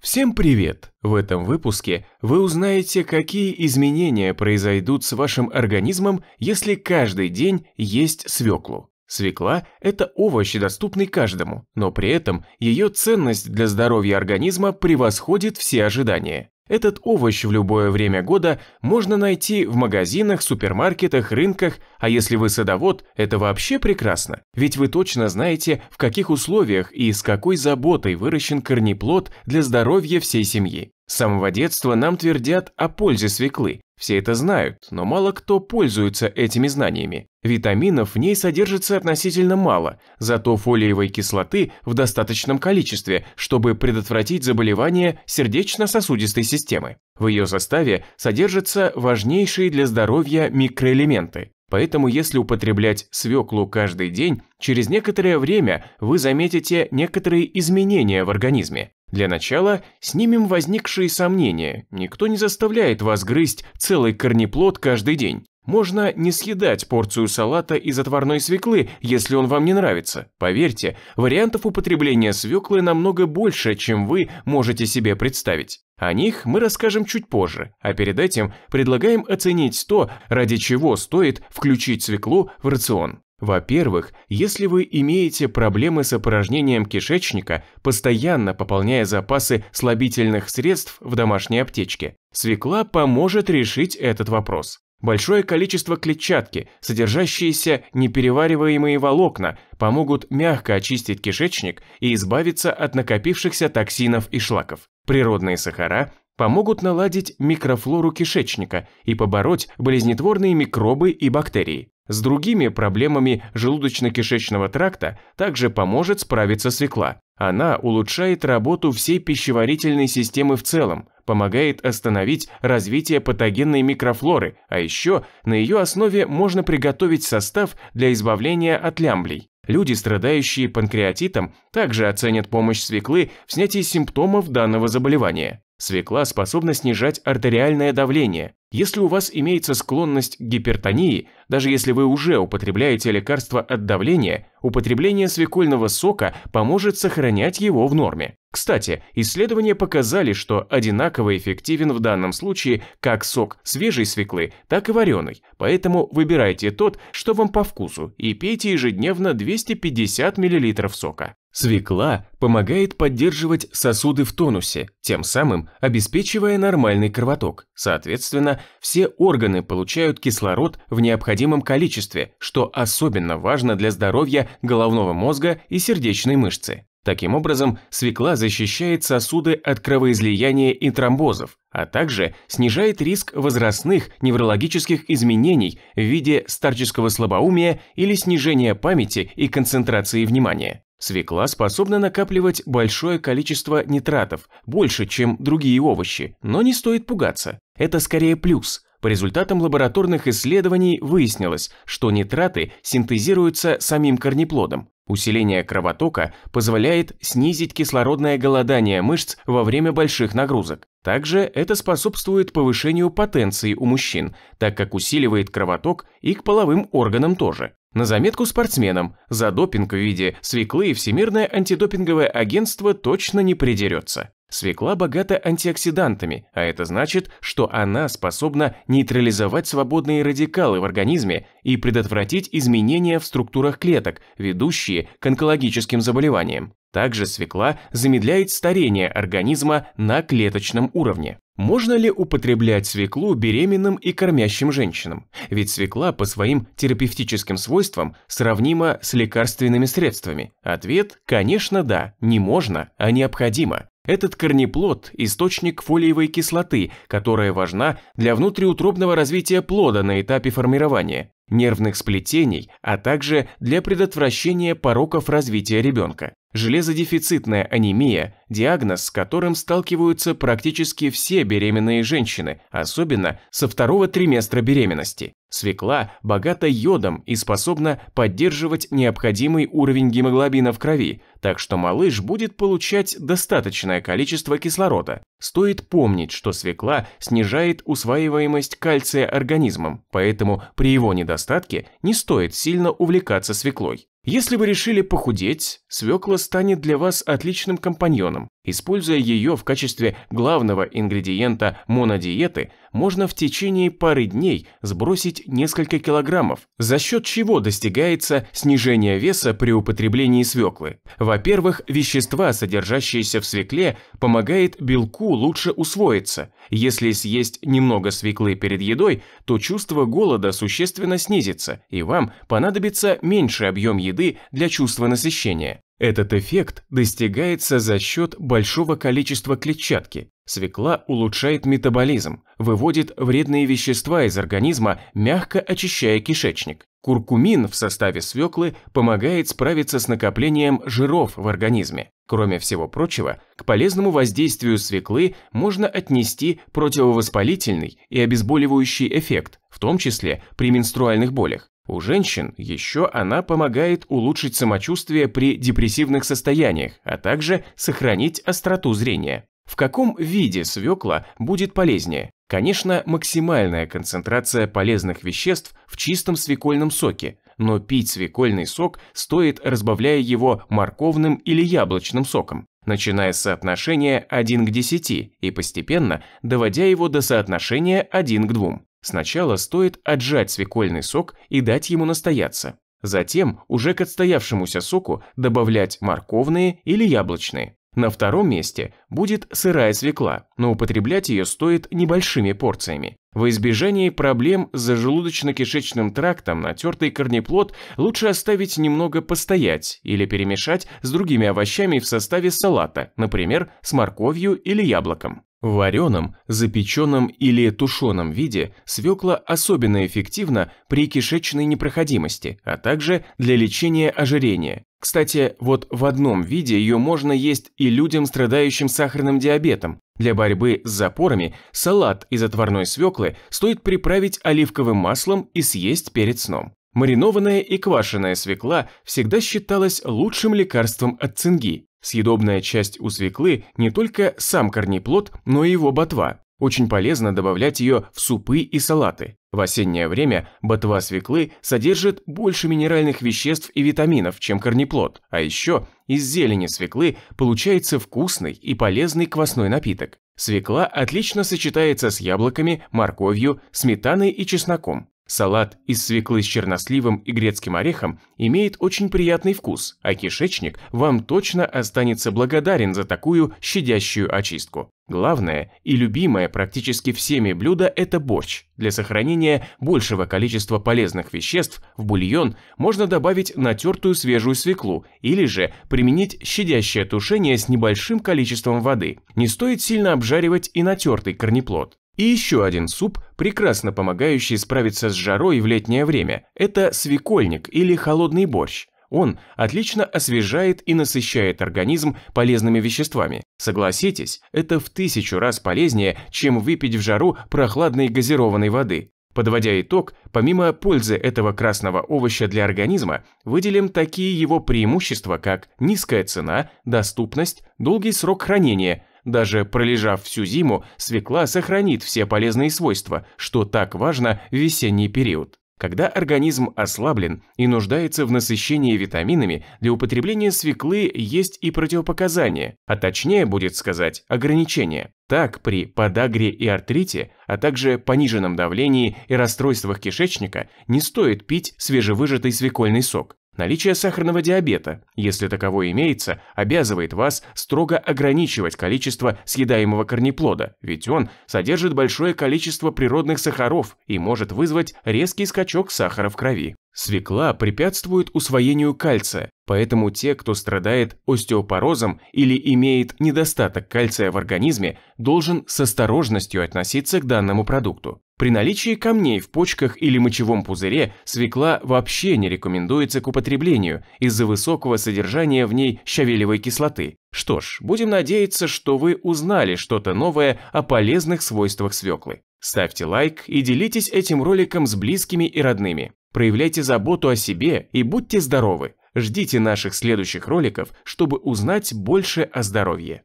Всем привет! В этом выпуске вы узнаете, какие изменения произойдут с вашим организмом, если каждый день есть свеклу. Свекла – это овощ, доступный каждому, но при этом ее ценность для здоровья организма превосходит все ожидания. Этот овощ в любое время года можно найти в магазинах, супермаркетах, рынках, а если вы садовод, это вообще прекрасно, ведь вы точно знаете, в каких условиях и с какой заботой выращен корнеплод для здоровья всей семьи. С самого детства нам твердят о пользе свеклы, все это знают, но мало кто пользуется этими знаниями. Витаминов в ней содержится относительно мало, зато фолиевой кислоты в достаточном количестве, чтобы предотвратить заболевания сердечно-сосудистой системы. В ее составе содержатся важнейшие для здоровья микроэлементы. Поэтому если употреблять свеклу каждый день, через некоторое время вы заметите некоторые изменения в организме. Для начала снимем возникшие сомнения. Никто не заставляет вас грызть целый корнеплод каждый день. Можно не съедать порцию салата из отварной свеклы, если он вам не нравится. Поверьте, вариантов употребления свеклы намного больше, чем вы можете себе представить. О них мы расскажем чуть позже, а перед этим предлагаем оценить то, ради чего стоит включить свеклу в рацион. Во-первых, если вы имеете проблемы с опорожнением кишечника, постоянно пополняя запасы слабительных средств в домашней аптечке, свекла поможет решить этот вопрос. Большое количество клетчатки, содержащиеся неперевариваемые волокна, помогут мягко очистить кишечник и избавиться от накопившихся токсинов и шлаков. Природные сахара помогут наладить микрофлору кишечника и побороть болезнетворные микробы и бактерии. С другими проблемами желудочно-кишечного тракта также поможет справиться свекла. Она улучшает работу всей пищеварительной системы в целом, помогает остановить развитие патогенной микрофлоры, а еще на ее основе можно приготовить состав для избавления от лямблей. Люди, страдающие панкреатитом, также оценят помощь свеклы в снятии симптомов данного заболевания. Свекла способна снижать артериальное давление, если у вас имеется склонность к гипертонии, даже если вы уже употребляете лекарство от давления, употребление свекольного сока поможет сохранять его в норме. Кстати, исследования показали, что одинаково эффективен в данном случае как сок свежей свеклы, так и вареный, поэтому выбирайте тот, что вам по вкусу, и пейте ежедневно 250 мл сока. Свекла помогает поддерживать сосуды в тонусе, тем самым обеспечивая нормальный кровоток. Соответственно, все органы получают кислород в необходимом количестве, что особенно важно для здоровья головного мозга и сердечной мышцы. Таким образом, свекла защищает сосуды от кровоизлияния и тромбозов, а также снижает риск возрастных неврологических изменений в виде старческого слабоумия или снижения памяти и концентрации внимания. Свекла способна накапливать большое количество нитратов, больше, чем другие овощи, но не стоит пугаться. Это скорее плюс – по результатам лабораторных исследований выяснилось, что нитраты синтезируются самим корнеплодом. Усиление кровотока позволяет снизить кислородное голодание мышц во время больших нагрузок. Также это способствует повышению потенции у мужчин, так как усиливает кровоток и к половым органам тоже. На заметку спортсменам, за допинг в виде свеклы Всемирное антидопинговое агентство точно не придерется. Свекла богата антиоксидантами, а это значит, что она способна нейтрализовать свободные радикалы в организме и предотвратить изменения в структурах клеток, ведущие к онкологическим заболеваниям. Также свекла замедляет старение организма на клеточном уровне. Можно ли употреблять свеклу беременным и кормящим женщинам? Ведь свекла по своим терапевтическим свойствам сравнима с лекарственными средствами. Ответ – конечно, да, не можно, а необходимо. Этот корнеплод – источник фолиевой кислоты, которая важна для внутриутробного развития плода на этапе формирования, нервных сплетений, а также для предотвращения пороков развития ребенка. Железодефицитная анемия – диагноз, с которым сталкиваются практически все беременные женщины, особенно со второго триместра беременности. Свекла богата йодом и способна поддерживать необходимый уровень гемоглобина в крови, так что малыш будет получать достаточное количество кислорода. Стоит помнить, что свекла снижает усваиваемость кальция организмом, поэтому при его недостатке не стоит сильно увлекаться свеклой. Если вы решили похудеть, свекла станет для вас отличным компаньоном. Используя ее в качестве главного ингредиента монодиеты, можно в течение пары дней сбросить несколько килограммов, за счет чего достигается снижение веса при употреблении свеклы. Во-первых, вещества, содержащиеся в свекле, помогает белку лучше усвоиться. Если съесть немного свеклы перед едой, то чувство голода существенно снизится, и вам понадобится меньший объем еды для чувства насыщения. Этот эффект достигается за счет большого количества клетчатки. Свекла улучшает метаболизм, выводит вредные вещества из организма, мягко очищая кишечник. Куркумин в составе свеклы помогает справиться с накоплением жиров в организме. Кроме всего прочего, к полезному воздействию свеклы можно отнести противовоспалительный и обезболивающий эффект, в том числе при менструальных болях. У женщин еще она помогает улучшить самочувствие при депрессивных состояниях, а также сохранить остроту зрения. В каком виде свекла будет полезнее? Конечно, максимальная концентрация полезных веществ в чистом свекольном соке, но пить свекольный сок стоит, разбавляя его морковным или яблочным соком, начиная с соотношения 1 к 10 и постепенно доводя его до соотношения 1 к 2. Сначала стоит отжать свекольный сок и дать ему настояться. Затем уже к отстоявшемуся соку добавлять морковные или яблочные. На втором месте будет сырая свекла, но употреблять ее стоит небольшими порциями. Во избежание проблем с желудочно-кишечным трактом натертый корнеплод лучше оставить немного постоять или перемешать с другими овощами в составе салата, например, с морковью или яблоком. В вареном, запеченном или тушеном виде свекла особенно эффективна при кишечной непроходимости, а также для лечения ожирения. Кстати, вот в одном виде ее можно есть и людям, страдающим сахарным диабетом. Для борьбы с запорами салат из отварной свеклы стоит приправить оливковым маслом и съесть перед сном. Маринованная и квашеная свекла всегда считалась лучшим лекарством от цинги, Съедобная часть у свеклы не только сам корнеплод, но и его ботва. Очень полезно добавлять ее в супы и салаты. В осеннее время ботва свеклы содержит больше минеральных веществ и витаминов, чем корнеплод, а еще из зелени свеклы получается вкусный и полезный квасной напиток. Свекла отлично сочетается с яблоками, морковью, сметаной и чесноком. Салат из свеклы с черносливом и грецким орехом имеет очень приятный вкус, а кишечник вам точно останется благодарен за такую щадящую очистку. Главное и любимое практически всеми блюдо – это борщ. Для сохранения большего количества полезных веществ в бульон можно добавить натертую свежую свеклу или же применить щадящее тушение с небольшим количеством воды. Не стоит сильно обжаривать и натертый корнеплод. И еще один суп, прекрасно помогающий справиться с жарой в летнее время, это свекольник или холодный борщ. Он отлично освежает и насыщает организм полезными веществами. Согласитесь, это в тысячу раз полезнее, чем выпить в жару прохладной газированной воды. Подводя итог, помимо пользы этого красного овоща для организма, выделим такие его преимущества, как низкая цена, доступность, долгий срок хранения – даже пролежав всю зиму, свекла сохранит все полезные свойства, что так важно в весенний период. Когда организм ослаблен и нуждается в насыщении витаминами, для употребления свеклы есть и противопоказания, а точнее будет сказать ограничения. Так, при подагре и артрите, а также пониженном давлении и расстройствах кишечника не стоит пить свежевыжатый свекольный сок. Наличие сахарного диабета, если таковой имеется, обязывает вас строго ограничивать количество съедаемого корнеплода, ведь он содержит большое количество природных сахаров и может вызвать резкий скачок сахара в крови. Свекла препятствует усвоению кальция, поэтому те, кто страдает остеопорозом или имеет недостаток кальция в организме, должен с осторожностью относиться к данному продукту. При наличии камней в почках или мочевом пузыре свекла вообще не рекомендуется к употреблению из-за высокого содержания в ней щавелевой кислоты. Что ж, будем надеяться, что вы узнали что-то новое о полезных свойствах свеклы. Ставьте лайк и делитесь этим роликом с близкими и родными. Проявляйте заботу о себе и будьте здоровы. Ждите наших следующих роликов, чтобы узнать больше о здоровье.